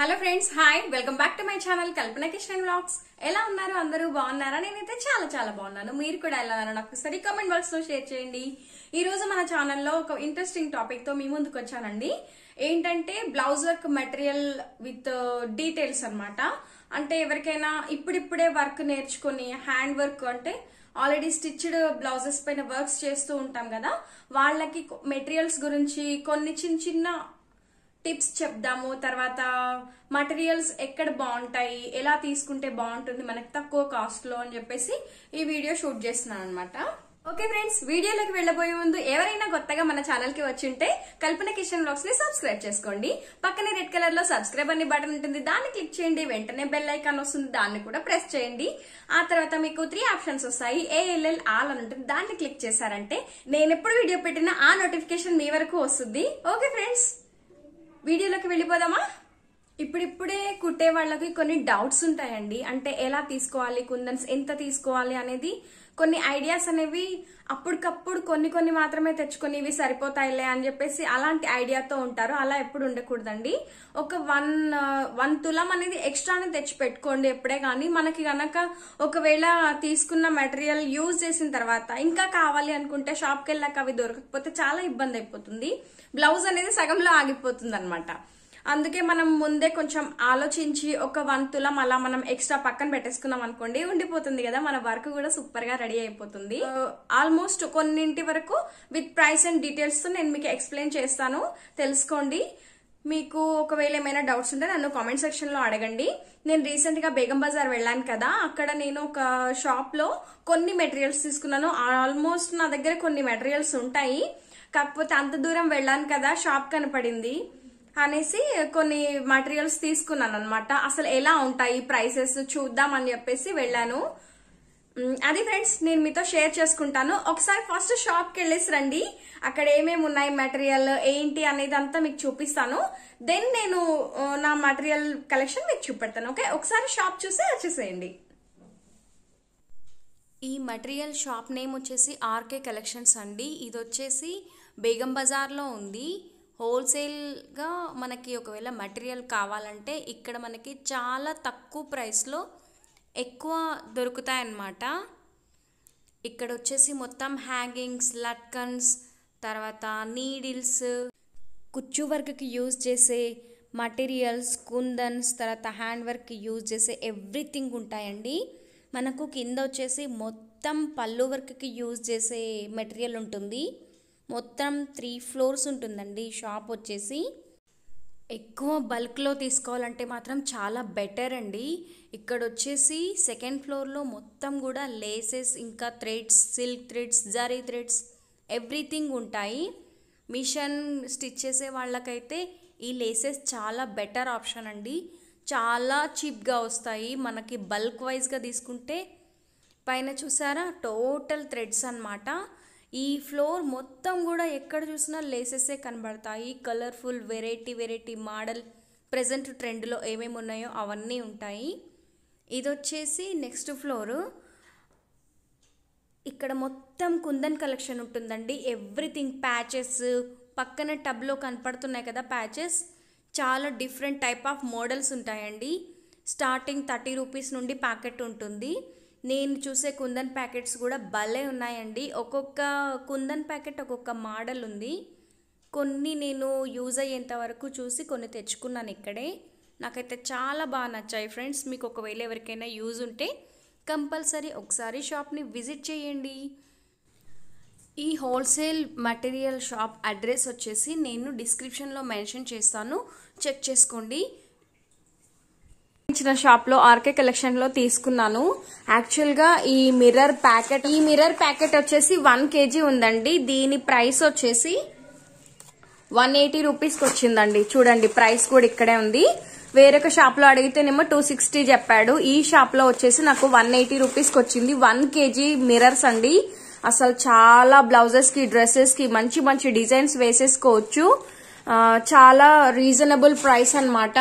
hello friends hi welcome back to my channel Kalpana kitchen blogs ఎలా ఉన్నారు అందరూ బాగున్నారా నేనైతే చాలా చాలా బాగున్నాను మీరు కూడా ఎలా ఉన్నారో నాకు సరే కామెంట్ బాక్స్ లో షేర్ చేయండి ఈ రోజు మన ఛానల్లో ఒక ఇంట్రెస్టింగ్ టాపిక్ తో మీ ముందుకు వచ్చానండి ఏంటంటే blouse work material with details అనమాట అంటే ఎవరికైనా ఇప్పుడిప్పుడే వర్క్ నేర్చుకుని హ్యాండ్ వర్క్ అంటే ఆల్రెడీ స్టిచ్డ్ బ్లౌజెస్ పైన వర్క్స్ చేస్తూ ఉంటాం కదా వాళ్ళకి మెటీరియల్స్ గురించి కొన్ని చిన్న చిన్న టిప్స్ చెప్దాము తర్వాత మటీరియల్స్ ఎక్కడ బాగుంటాయి ఎలా తీసుకుంటే బాగుంటుంది మనకి తక్కువ కాస్ట్లో అని చెప్పేసి ఈ వీడియో షూట్ చేస్తున్నాను అనమాట ఓకే ఫ్రెండ్స్ వీడియోలోకి వెళ్ళబోయే ముందు ఎవరైనా కొత్తగా మన ఛానల్ కి వచ్చింటే కల్పన కిషన్ బ్లాగ్స్ ని సబ్స్క్రైబ్ చేసుకోండి పక్కనే రెడ్ కలర్ లో సబ్స్క్రైబ్ అనే బటన్ ఉంటుంది దాన్ని క్లిక్ చేయండి వెంటనే బెల్ ఐకాన్ వస్తుంది దాన్ని కూడా ప్రెస్ చేయండి ఆ తర్వాత మీకు త్రీ ఆప్షన్స్ వస్తాయి ఏఎల్ఎల్ ఆల్ అని ఉంటుంది దాన్ని క్లిక్ చేశారంటే నేను ఎప్పుడు వీడియో పెట్టినా ఆ నోటిఫికేషన్ మీ వరకు వస్తుంది ఓకే ఫ్రెండ్స్ వీడియోలోకి వెళ్ళిపోదామా ఇప్పుడిప్పుడే కుట్టే వాళ్ళకి కొన్ని డౌట్స్ ఉంటాయండి అంటే ఎలా తీసుకోవాలి కుందన్స్ ఎంత తీసుకోవాలి అనేది కొన్ని ఐడియాస్ అనేవి అప్పటికప్పుడు కొన్ని కొన్ని మాత్రమే తెచ్చుకొని ఇవి సరిపోతాయిలే అని చెప్పేసి అలాంటి ఐడియాతో ఉంటారు అలా ఎప్పుడు ఉండకూడదండి ఒక వన్ వన్ తులం అనేది ఎక్స్ట్రానే తెచ్చి పెట్టుకోండి ఎప్పుడే కానీ మనకి గనక ఒకవేళ తీసుకున్న మెటీరియల్ యూజ్ చేసిన తర్వాత ఇంకా కావాలి అనుకుంటే షాప్కి వెళ్ళాక అవి దొరకకపోతే చాలా ఇబ్బంది అయిపోతుంది బ్లౌజ్ అనేది సగంలో ఆగిపోతుంది అనమాట అందుకే మనం ముందే కొంచెం ఆలోచించి ఒక వన్ తులం అలా మనం ఎక్స్ట్రా పక్కన పెట్టేసుకున్నాం అనుకోండి ఉండిపోతుంది కదా మన వర్క్ కూడా సూపర్గా రెడీ అయిపోతుంది ఆల్మోస్ట్ కొన్నింటి వరకు విత్ ప్రైస్ అండ్ డీటెయిల్స్తో నేను మీకు ఎక్స్ప్లెయిన్ చేస్తాను తెలుసుకోండి మీకు ఒకవేళ ఏమైనా డౌట్స్ ఉంటే నన్ను కామెంట్ సెక్షన్లో అడగండి నేను రీసెంట్గా బేగం బజార్ వెళ్ళాను కదా అక్కడ నేను ఒక షాప్లో కొన్ని మెటీరియల్స్ తీసుకున్నాను ఆల్మోస్ట్ నా దగ్గర కొన్ని మెటీరియల్స్ ఉంటాయి కాకపోతే అంత దూరం వెళ్ళాను కదా షాప్ కనపడింది అనేసి కొన్ని మటీరియల్స్ తీసుకున్నాను అనమాట అసలు ఎలా ఉంటాయి ప్రైసెస్ చూద్దాం అని చెప్పేసి వెళ్ళాను అది ఫ్రెండ్స్ నేను మీతో షేర్ చేసుకుంటాను ఒకసారి ఫస్ట్ షాప్కి వెళ్ళేసి రండి అక్కడ ఏమేమి ఉన్నాయి మెటీరియల్ ఏంటి అనేది అంతా మీకు చూపిస్తాను దెన్ నేను నా మెటీరియల్ కలెక్షన్ మీకు చూపెడతాను ఓకే ఒకసారి షాప్ చూసి వచ్చేసేయండి ఈ మెటీరియల్ షాప్ నేమ్ వచ్చేసి ఆర్కే కలెక్షన్స్ అండి ఇది వచ్చేసి బేగం బజార్లో ఉంది హోల్సేల్గా మనకి ఒకవేళ మటీరియల్ కావాలంటే ఇక్కడ మనకి చాలా తక్కువ ప్రైస్లో ఎక్కువ దొరుకుతాయన్నమాట ఇక్కడ వచ్చేసి మొత్తం హ్యాంగింగ్స్ లట్కన్స్ తర్వాత నీడిల్స్ కుచ్చు వర్క్కి యూజ్ చేసే మటీరియల్స్ కుందన్స్ తర్వాత హ్యాండ్ వర్క్ యూజ్ చేసే ఎవ్రీథింగ్ ఉంటాయండి మనకు కింద వచ్చేసి మొత్తం పళ్ళు వర్క్కి యూజ్ చేసే మెటీరియల్ ఉంటుంది మొత్తం త్రీ ఫ్లోర్స్ ఉంటుందండి షాప్ వచ్చేసి ఎక్కువ బల్క్లో తీసుకోవాలంటే మాత్రం చాలా బెటర్ అండి ఇక్కడ వచ్చేసి సెకండ్ ఫ్లోర్లో మొత్తం కూడా లేసెస్ ఇంకా threads silk threads zari threads everything ఉంటాయి మిషన్ స్టిచ్ చేసే వాళ్ళకైతే ఈ లేసెస్ చాలా బెటర్ ఆప్షన్ అండి చాలా చీప్గా వస్తాయి మనకి బల్క్ వైజ్గా తీసుకుంటే పైన చూసారా టోటల్ థ్రెడ్స్ అనమాట ఈ ఫ్లోర్ మొత్తం కూడా ఎక్కడ చూసినా లేసెస్సే కనబడతాయి colourful variety variety model present ట్రెండ్లో ఏమేమి ఉన్నాయో అవన్నీ ఉంటాయి ఇది వచ్చేసి నెక్స్ట్ ఫ్లోరు ఇక్కడ మొత్తం కుందన్ కలెక్షన్ ఉంటుందండి ఎవ్రీథింగ్ ప్యాచెస్ పక్కన టబ్లో కనపడుతున్నాయి కదా ప్యాచెస్ చాలా డిఫరెంట్ టైప్ ఆఫ్ మోడల్స్ ఉంటాయండి స్టార్టింగ్ థర్టీ రూపీస్ నుండి ప్యాకెట్ ఉంటుంది నేను చూసే కుందన్ ప్యాకెట్స్ కూడా భలే ఉన్నాయండి ఒక్కొక్క కుందన్ ప్యాకెట్ ఒక్కొక్క మోడల్ ఉంది కొన్ని నేను యూజ్ అయ్యేంత వరకు చూసి కొన్ని తెచ్చుకున్నాను ఇక్కడే నాకైతే చాలా బాగా నచ్చాయి ఫ్రెండ్స్ మీకు ఒకవేళ ఎవరికైనా యూజ్ ఉంటే కంపల్సరీ ఒకసారి షాప్ని విజిట్ చేయండి ఈ హోల్సేల్ మటీరియల్ షాప్ అడ్రస్ వచ్చేసి నేను డిస్క్రిప్షన్లో మెన్షన్ చేస్తాను చెక్ చేసుకోండి ఇచ్చిన షాప్ లో ఆర్కే కలెక్షన్ లో తీసుకున్నాను యాక్చువల్ గా ఈ మిర్రర్ ప్యాకెట్ ఈ మిర్రర్ ప్యాకెట్ వచ్చేసి వన్ కేజీ ఉందండి దీని ప్రైస్ వచ్చేసి వన్ ఎయిటీ రూపీస్కి వచ్చిందండి చూడండి ప్రైస్ కూడా ఇక్కడే ఉంది వేరొక షాప్ లో అడిగితేనేమో టూ సిక్స్టీ చెప్పాడు ఈ షాప్ లో వచ్చేసి నాకు వన్ ఎయిటీ రూపీస్కి వచ్చింది వన్ కేజీ మిర్రర్స్ అండి అసలు చాలా బ్లౌజెస్ కి డ్రెస్సెస్ కి మంచి మంచి డిజైన్స్ వేసేసుకోవచ్చు చాలా రీజనబుల్ ప్రైస్ అనమాట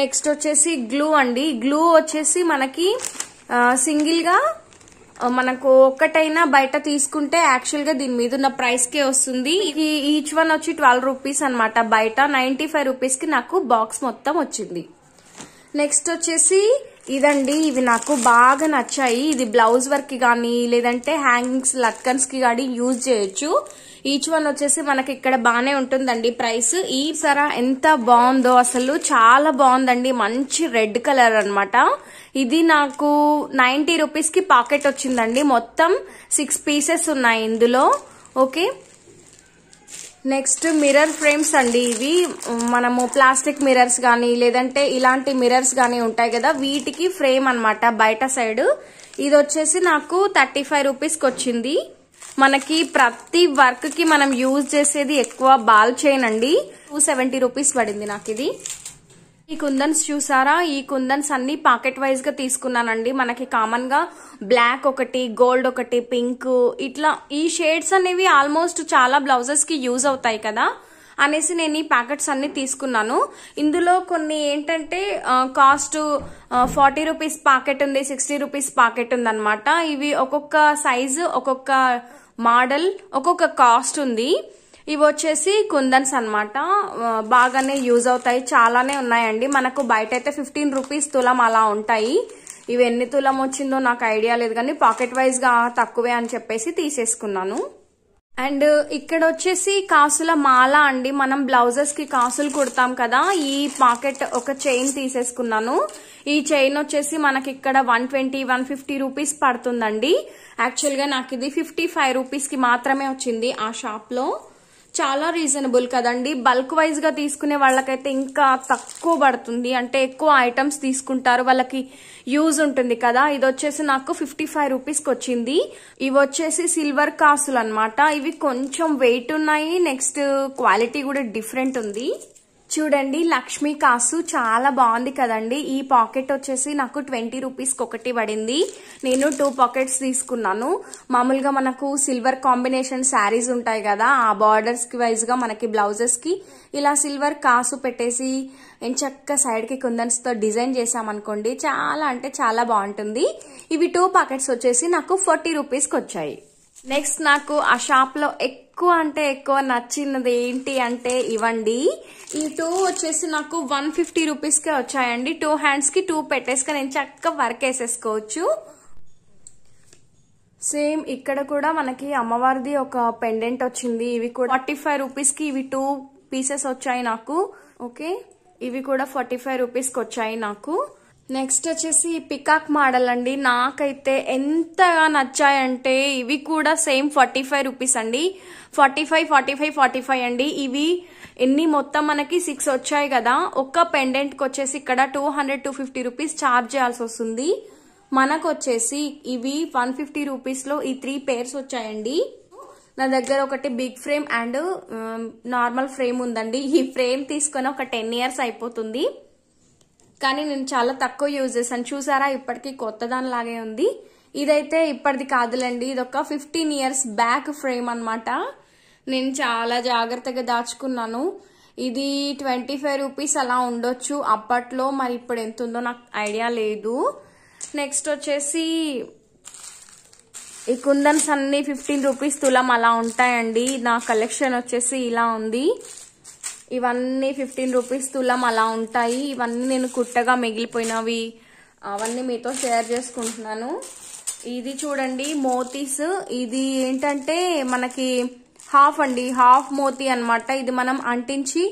నెక్స్ట్ వచ్చేసి గ్లూ అండి గ్లూ వచ్చేసి మనకి సింగిల్గా మనకు ఒక్కటైనా బయట తీసుకుంటే యాక్చువల్ గా దీని మీద ఉన్న ప్రైస్ కే వస్తుంది ఈచ్ వన్ వచ్చి ట్వెల్వ్ రూపీస్ అనమాట బయట నైన్టీ ఫైవ్ రూపీస్ కి నాకు బాక్స్ మొత్తం వచ్చింది నెక్స్ట్ వచ్చేసి ఇదండి ఇవి నాకు బాగా నచ్చాయి ఇది బ్లౌజ్ వర్క్ కానీ లేదంటే హ్యాంగింగ్స్ లక్కన్స్ కి కానీ యూజ్ చేయొచ్చు ఈచ్ వన్ వచ్చేసి మనకి ఇక్కడ బాగానే ఉంటుందండి ప్రైస్ ఈ సర ఎంత బాగుందో అసలు చాలా బాగుందండి మంచి రెడ్ కలర్ అనమాట ఇది నాకు నైంటీ రూపీస్కి పాకెట్ వచ్చిందండి మొత్తం సిక్స్ పీసెస్ ఉన్నాయి ఇందులో ఓకే నెక్స్ట్ మిర్రర్ ఫ్రేమ్స్ అండి ఇవి మనము ప్లాస్టిక్ మిర్రర్స్ కానీ లేదంటే ఇలాంటి మిర్రర్స్ కానీ ఉంటాయి కదా వీటికి ఫ్రేమ్ అనమాట బయట సైడ్ ఇది వచ్చేసి నాకు థర్టీ ఫైవ్ రూపీస్కి వచ్చింది మనకి ప్రతి వర్క్ కి మనం యూజ్ చేసేది ఎక్కువ బాల్ చైన్ అండి టూ సెవెంటీ రూపీస్ పడింది నాకు ఇది ఈ కుందన్స్ చూసారా ఈ కుందన్స్ అన్ని పాకెట్ వైజ్ గా తీసుకున్నానండి మనకి కామన్ గా బ్లాక్ ఒకటి గోల్డ్ ఒకటి పింక్ ఇట్లా ఈ షేడ్స్ అనేవి ఆల్మోస్ట్ చాలా బ్లౌజెస్ కి యూజ్ అవుతాయి కదా అనేసి నేను ఈ ప్యాకెట్స్ అన్ని తీసుకున్నాను ఇందులో కొన్ని ఏంటంటే కాస్ట్ ఫార్టీ రూపీస్ పాకెట్ ఉంది సిక్స్టీ రూపీస్ పాకెట్ ఉందన్నమాట ఇవి ఒక్కొక్క సైజు ఒక్కొక్క మోడల్ ఒక్కొక్క కాస్ట్ ఉంది ఇవి వచ్చేసి కుందన్స్ అనమాట బాగానే యూజ్ అవుతాయి చాలానే ఉన్నాయండి మనకు బయట అయితే ఫిఫ్టీన్ రూపీస్ తులం అలా ఉంటాయి ఇవి ఎన్ని తులం వచ్చిందో నాకు ఐడియా లేదు కానీ పాకెట్ వైజ్గా తక్కువే అని చెప్పేసి తీసేసుకున్నాను అండ్ ఇక్కడ వచ్చేసి కాసుల మాల అండి మనం బ్లౌజెస్ కి కాసులు కుడతాం కదా ఈ పాకెట్ ఒక చైన్ తీసేసుకున్నాను ఈ చైన్ వచ్చేసి మనకి ఇక్కడ one twenty one fifty rupees పడుతుందండి యాక్చువల్ గా నాకు ఇది ఫిఫ్టీ ఫైవ్ రూపీస్ కి మాత్రమే వచ్చింది ఆ షాప్ లో చాలా రీజనబుల్ కదండి బల్క్ వైజ్గా తీసుకునే వాళ్ళకైతే ఇంకా తక్కువ పడుతుంది అంటే ఎక్కువ ఐటమ్స్ తీసుకుంటారు వాళ్ళకి యూజ్ ఉంటుంది కదా ఇది వచ్చేసి నాకు ఫిఫ్టీ ఫైవ్ రూపీస్కి వచ్చింది ఇవి వచ్చేసి సిల్వర్ కాసులు అనమాట ఇవి కొంచెం వెయిట్ ఉన్నాయి నెక్స్ట్ క్వాలిటీ కూడా డిఫరెంట్ ఉంది చూడండి లక్ష్మీ కాసు చాలా బాగుంది కదండి ఈ పాకెట్ వచ్చేసి నాకు ట్వంటీ రూపీస్కి ఒకటి పడింది నేను టూ పాకెట్స్ తీసుకున్నాను మామూలుగా మనకు సిల్వర్ కాంబినేషన్ శారీస్ ఉంటాయి కదా ఆ బార్డర్స్కి వైజ్గా మనకి బ్లౌజెస్కి ఇలా సిల్వర్ కాసు పెట్టేసి ఎంచక్క సైడ్కి తో డిజైన్ చేసామనుకోండి చాలా అంటే చాలా బాగుంటుంది ఇవి టూ పాకెట్స్ వచ్చేసి నాకు ఫార్టీ రూపీస్కి వచ్చాయి నెక్స్ట్ నాకు ఆ షాప్లో ఎక్కువ అంటే ఎక్కువ నచ్చినది ఏంటి అంటే ఇవ్వండి ఈ టూ వచ్చేసి నాకు వన్ ఫిఫ్టీ రూపీస్కే వచ్చాయండి టూ హ్యాండ్స్కి టూ పెట్టేసుకొని నేను చక్కగా వర్క్ వేసేసుకోవచ్చు సేమ్ ఇక్కడ కూడా మనకి అమ్మవారిది ఒక పెండెంట్ వచ్చింది ఇవి కూడా ఫార్టీ ఫైవ్ రూపీస్కి ఇవి టూ పీసెస్ వచ్చాయి నాకు ఓకే ఇవి కూడా ఫార్టీ ఫైవ్ రూపీస్కి వచ్చాయి నాకు నెక్స్ట్ వచ్చేసి పికాక్ మోడల్ అండి నాకైతే ఎంతగా నచ్చాయంటే ఇవి కూడా సేమ్ ఫార్టీ ఫైవ్ రూపీస్ అండి forty five forty five forty five అండి ఇవి ఎన్ని మొత్తం మనకి సిక్స్ వచ్చాయి కదా ఒక్క పెండెంట్కి వచ్చేసి ఇక్కడ two hundred two fifty rupees charge చేయాల్సి వస్తుంది మనకు వచ్చేసి ఇవి వన్ ఫిఫ్టీ రూపీస్లో ఈ త్రీ పేర్స్ వచ్చాయండి నా దగ్గర ఒకటి big frame and normal frame ఉందండి ఈ ఫ్రేమ్ తీసుకొని ఒక టెన్ ఇయర్స్ అయిపోతుంది కానీ నేను చాలా తక్కువ యూజ్ చేశాను చూసారా ఇప్పటికీ కొత్త దానిలాగే ఉంది ఇదైతే ఇప్పటిది కాదులండి ఒక ఫిఫ్టీన్ ఇయర్స్ బ్యాక్ ఫ్రేమ్ అనమాట నేను చాలా జాగ్రత్తగా దాచుకున్నాను ఇది ట్వంటీ ఫైవ్ రూపీస్ అలా ఉండొచ్చు అప్పట్లో మరి ఇప్పుడు ఎంత ఉందో నాకు ఐడియా లేదు నెక్స్ట్ వచ్చేసి ఈ కుందన్స్ అన్ని ఫిఫ్టీన్ రూపీస్ తులం అలా ఉంటాయండి నా కలెక్షన్ వచ్చేసి ఇలా ఉంది ఇవన్నీ ఫిఫ్టీన్ రూపీస్ తులం అలా ఉంటాయి ఇవన్నీ నేను కుట్టగా మిగిలిపోయినవి అవన్నీ మీతో షేర్ చేసుకుంటున్నాను ఇది చూడండి మోతీస్ ఇది ఏంటంటే మనకి హాఫ్ అండి హాఫ్ మోతీ అనమాట ఇది మనం అంటించి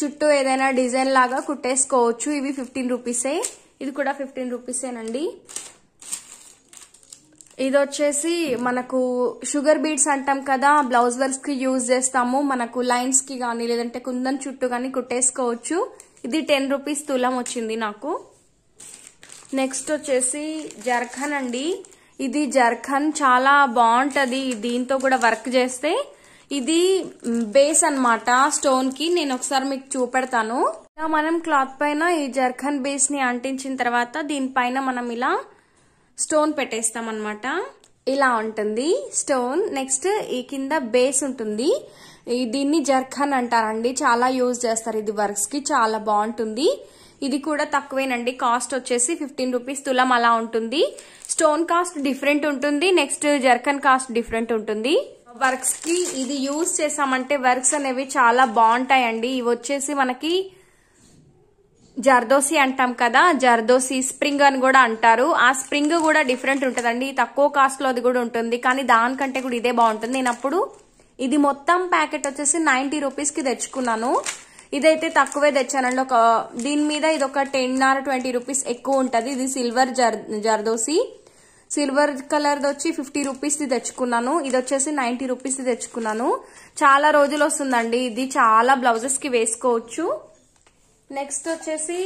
చుట్టూ ఏదైనా డిజైన్ లాగా కుట్టేసుకోవచ్చు ఇవి ఫిఫ్టీన్ రూపీసే ఇది కూడా ఫిఫ్టీన్ రూపీసేనండి ఇది వచ్చేసి మనకు షుగర్ బీడ్స్ అంటాం కదా బ్లౌజ్ వర్క్స్ కి యూజ్ చేస్తాము మనకు లైన్స్ కి కానీ లేదంటే కుందన్ చుట్టూ కానీ కుట్టేసుకోవచ్చు ఇది టెన్ రూపీస్ తులం వచ్చింది నాకు నెక్స్ట్ వచ్చేసి జర్ఖన్ అండి ఇది జర్ఖన్ చాలా బాగుంటది దీంతో కూడా వర్క్ చేస్తే ఇది బేస్ అనమాట స్టోన్ కి నేను ఒకసారి మీకు చూపెడతాను ఇలా మనం క్లాత్ పైన ఈ జర్ఖన్ బేస్ ని అంటించిన తర్వాత దీనిపైన మనం ఇలా స్టోన్ పెట్టేస్తాం అనమాట ఇలా ఉంటుంది స్టోన్ నెక్స్ట్ ఈ కింద బేస్ ఉంటుంది దీన్ని జర్ఖన్ అంటారండి చాలా యూజ్ చేస్తారు ఇది వర్క్స్కి చాలా బాగుంటుంది ఇది కూడా తక్కువేనండి కాస్ట్ వచ్చేసి ఫిఫ్టీన్ రూపీస్ తులం అలా ఉంటుంది స్టోన్ కాస్ట్ డిఫరెంట్ ఉంటుంది నెక్స్ట్ జర్కన్ కాస్ట్ డిఫరెంట్ ఉంటుంది వర్క్స్కి ఇది యూజ్ చేసామంటే వర్క్స్ అనేవి చాలా బాగుంటాయండి ఇవి వచ్చేసి మనకి జర్దోసి అంటాం కదా జర్దోసి స్ప్రింగ్ అని కూడా అంటారు ఆ స్ప్రింగ్ కూడా డిఫరెంట్ ఉంటుందండి తక్కువ అది కూడా ఉంటుంది కానీ దానికంటే కూడా ఇదే బాగుంటుంది నేను అప్పుడు ఇది మొత్తం ప్యాకెట్ వచ్చేసి నైంటీ రూపీస్కి తెచ్చుకున్నాను ఇదైతే తక్కువే తెచ్చానండి ఒక దీని మీద ఇది ఒక టెన్ ఆర్ ట్వంటీ రూపీస్ ఎక్కువ ఉంటుంది ఇది సిల్వర్ జర్ జర్దోసి సిల్వర్ కలర్ది వచ్చి ఫిఫ్టీ రూపీస్ది తెచ్చుకున్నాను ఇది వచ్చేసి నైంటీ రూపీస్ తెచ్చుకున్నాను చాలా రోజులు వస్తుందండి ఇది చాలా బ్లౌజెస్కి వేసుకోవచ్చు నెక్స్ట్ వచ్చేసి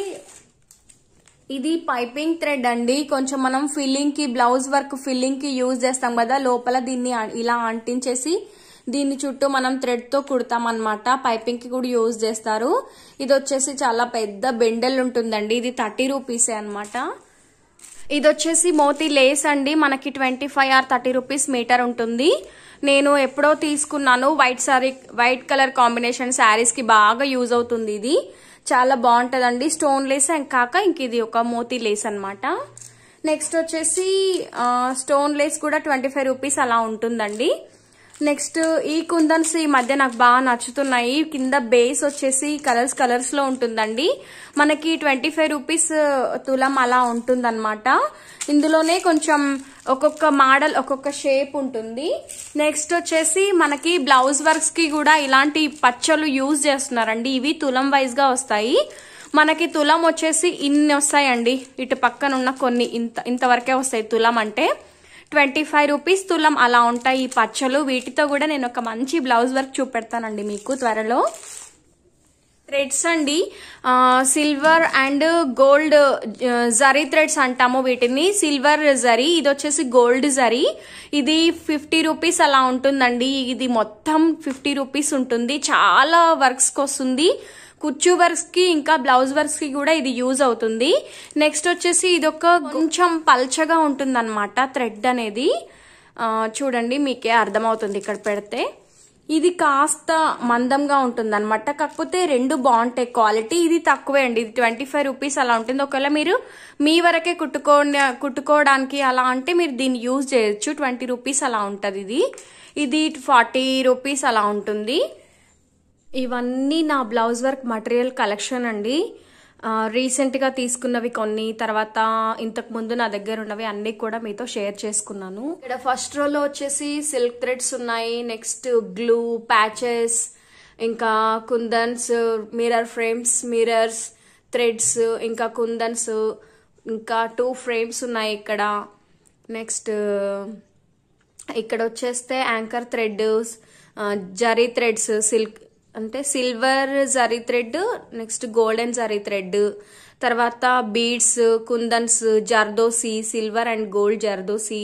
ఇది పైపింగ్ థ్రెడ్ అండి కొంచెం మనం ఫిల్లింగ్ కి బ్లౌజ్ వర్క్ ఫిల్లింగ్ కి యూజ్ చేస్తాం కదా లోపల దీన్ని ఇలా అంటించేసి దీన్ని చుట్టూ మనం థ్రెడ్ తో కుడతాం అనమాట పైపింగ్ కి కూడా యూజ్ చేస్తారు ఇది వచ్చేసి చాలా పెద్ద బెండెల్ ఉంటుందండి ఇది థర్టీ రూపీస్ అనమాట ఇది వచ్చేసి మోతి లేస్ అండి మనకి twenty five or thirty rupees metre ఉంటుంది నేను ఎప్పుడో తీసుకున్నాను white sorry white colour combination శారీస్కి బాగా యూజ్ అవుతుంది ఇది చాలా బాగుంటుందండి స్టోన్ లేస్ కాక ఇంక ఇది ఒక మోతీ లేస్ అనమాట నెక్స్ట్ వచ్చేసి స్టోన్ లేస్ కూడా ట్వంటీ ఫైవ్ రూపీస్ అలా ఉంటుందండి నెక్స్ట్ ఈ కుందన్స్ ఈ మధ్య నాకు బాగా నచ్చుతున్నాయి కింద బేస్ వచ్చేసి కలర్స్ కలర్స్ లో ఉంటుందండి మనకి ట్వంటీ ఫైవ్ రూపీస్ తులం అలా ఉంటుందన్నమాట ఇందులోనే కొంచెం ఒక్కొక్క మోడల్ ఒక్కొక్క షేప్ ఉంటుంది నెక్స్ట్ వచ్చేసి మనకి బ్లౌజ్ వర్క్స్ కి కూడా ఇలాంటి పచ్చలు యూజ్ చేస్తున్నారండి ఇవి తులం వైజ్ గా వస్తాయి మనకి తులం వచ్చేసి ఇన్ని వస్తాయండి ఇటు పక్కన ఉన్న కొన్ని ఇంత ఇంతవరకే వస్తాయి తులం అంటే ట్వంటీ ఫైవ్ రూపీస్ తులం అలా ఉంటాయి ఈ పచ్చలు వీటితో కూడా నేను ఒక మంచి బ్లౌజ్ వర్క్ చూపెడతానండి మీకు త్వరలో థ్రెడ్స్ అండి silver and gold zari threads అంటాము వీటిని సిల్వర్ జరీ ఇది వచ్చేసి గోల్డ్ జరీ ఇది ఫిఫ్టీ రూపీస్ అలా ఉంటుందండి ఇది మొత్తం ఫిఫ్టీ రూపీస్ ఉంటుంది చాలా వర్క్స్కి వస్తుంది వర్క్స్ కి ఇంకా బ్లౌజ్ కి కూడా ఇది యూజ్ అవుతుంది నెక్స్ట్ వచ్చేసి ఇది ఒక కొంచెం పల్చగా అనమాట థ్రెడ్ అనేది చూడండి మీకే అర్థమవుతుంది ఇక్కడ పెడితే ఇది కాస్త మందంగా ఉంటుంది అనమాట కాకపోతే రెండు బాగుంటాయి క్వాలిటీ ఇది తక్కువే అండి ఇది ట్వంటీ ఫైవ్ రూపీస్ అలా ఉంటుంది ఒకవేళ మీరు మీ వరకే కుట్టుకో కుట్టుకోవడానికి అలా అంటే మీరు దీన్ని యూజ్ చేయొచ్చు ట్వంటీ రూపీస్ అలా ఉంటుంది ఇది ఇది ఫార్టీ రూపీస్ అలా ఉంటుంది ఇవన్నీ నా బ్లౌజ్ వర్క్ మటీరియల్ కలెక్షన్ అండి రీసెంట్గా తీసుకున్నవి కొన్ని తర్వాత ఇంతకు ముందు నా దగ్గర ఉన్నవి అన్నీ కూడా మీతో షేర్ చేసుకున్నాను ఇక్కడ ఫస్ట్ రోలో వచ్చేసి సిల్క్ థ్రెడ్స్ ఉన్నాయి నెక్స్ట్ గ్లూ ప్యాచెస్ ఇంకా kundans mirror frames mirrors threads ఇంకా కుందన్స్ ఇంకా టూ ఫ్రేమ్స్ ఉన్నాయి ఇక్కడ నెక్స్ట్ ఇక్కడ వచ్చేస్తే anchor thread zari threads silk అంటే silver zari thread next golden zari thread తర్వాత beads kundans zardosi silver and gold zardosi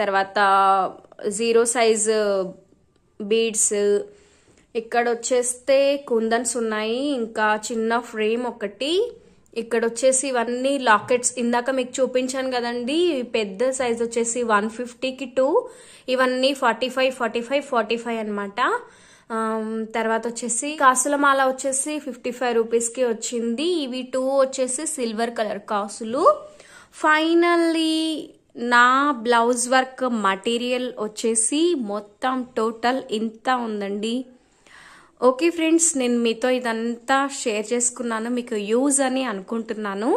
తర్వాత జీరో సైజ్ బీడ్స్ ఇక్కడ వచ్చేస్తే కుందన్స్ ఉన్నాయి ఇంకా చిన్న ఫ్రేమ్ ఒకటి ఇక్కడ వచ్చేసి ఇవన్నీ లాకెట్స్ ఇందాక మీకు చూపించాను కదండి పెద్ద సైజ్ వచ్చేసి వన్ ఫిఫ్టీకి టూ ఇవన్నీ forty five forty five forty five అనమాట తర్వాత వచ్చేసి కాసులమాల వచ్చేసి ఫిఫ్టీ ఫైవ్ రూపీస్కి వచ్చింది ఇవి టూ వచ్చేసి సిల్వర్ కలర్ కాసులు ఫైనల్లీ నా బ్లౌజ్ వర్క్ మటీరియల్ వచ్చేసి మొత్తం టోటల్ ఇంత ఉందండి ఓకే ఫ్రెండ్స్ నేను మీతో ఇదంతా షేర్ చేసుకున్నాను మీకు యూజ్ అని అనుకుంటున్నాను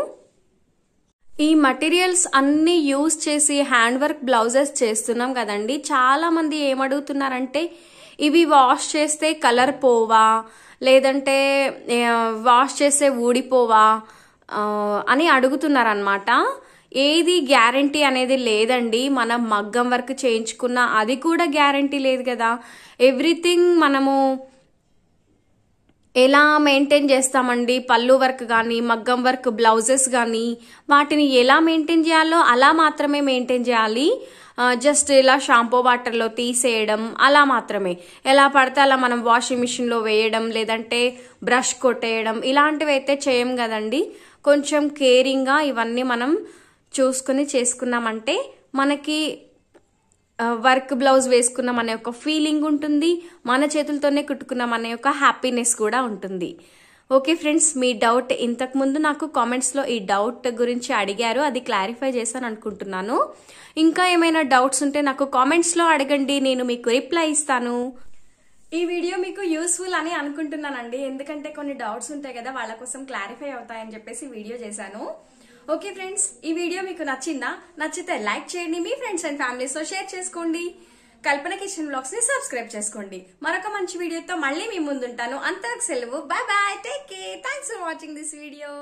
ఈ మటీరియల్స్ అన్ని యూజ్ చేసి హ్యాండ్ వర్క్ బ్లౌజెస్ చేస్తున్నాం కదండి చాలామంది ఏమడుగుతున్నారంటే ఇవి వాష్ చేస్తే కలర్ పోవా లేదంటే వాష్ చేస్తే ఊడిపోవా అని అడుగుతున్నారనమాట ఏది గ్యారంటీ అనేది లేదండి మనం మగ్గం వర్క్ చేయించుకున్న అది కూడా గ్యారంటీ లేదు కదా ఎవ్రీథింగ్ మనము ఎలా మెయింటైన్ చేస్తామండి పళ్ళు వర్క్ కానీ మగ్గం వర్క్ బ్లౌజెస్ కానీ వాటిని ఎలా మెయింటైన్ చేయాలో అలా మాత్రమే మెయింటైన్ చేయాలి జస్ట్ ఇలా షాంపూ వాటర్లో తీసేయడం అలా మాత్రమే ఎలా పడితే అలా మనం వాషింగ్ మిషన్లో వేయడం లేదంటే బ్రష్ కొట్టేయడం ఇలాంటివి అయితే చేయం కదండి కొంచెం కేరింగ్గా ఇవన్నీ మనం చూసుకుని చేసుకున్నామంటే మనకి వర్క్ బ్లౌజ్ వేసుకున్నాం అనే ఒక ఫీలింగ్ ఉంటుంది మన చేతులతోనే కుట్టుకున్నాం అనే ఒక హ్యాపీనెస్ కూడా ఉంటుంది ఓకే ఫ్రెండ్స్ మీ డౌట్ ఇంతకుముందు నాకు కామెంట్స్లో ఈ డౌట్ గురించి అడిగారు అది క్లారిఫై చేశాను అనుకుంటున్నాను ఇంకా ఏమైనా డౌట్స్ ఉంటే నాకు కామెంట్స్లో అడగండి నేను మీకు రిప్లై ఇస్తాను ఈ వీడియో మీకు యూస్ఫుల్ అని అనుకుంటున్నానండి ఎందుకంటే కొన్ని డౌట్స్ ఉంటాయి కదా వాళ్ళ కోసం క్లారిఫై అవుతాయని చెప్పేసి వీడియో చేశాను ఓకే ఫ్రెండ్స్ ఈ వీడియో మీకు నచ్చిందా నచ్చితే లైక్ చేయండి మీ ఫ్రెండ్స్ అండ్ ఫ్యామిలీస్తో షేర్ చేసుకోండి కల్పన కిచెన్ బ్లాగ్స్ ని సబ్స్క్రైబ్ చేసుకోండి మరొక మంచి వీడియోతో మళ్ళీ మీ ముందుంటాను అంతవరకు సెలవు bye bye take care thanks for watching this video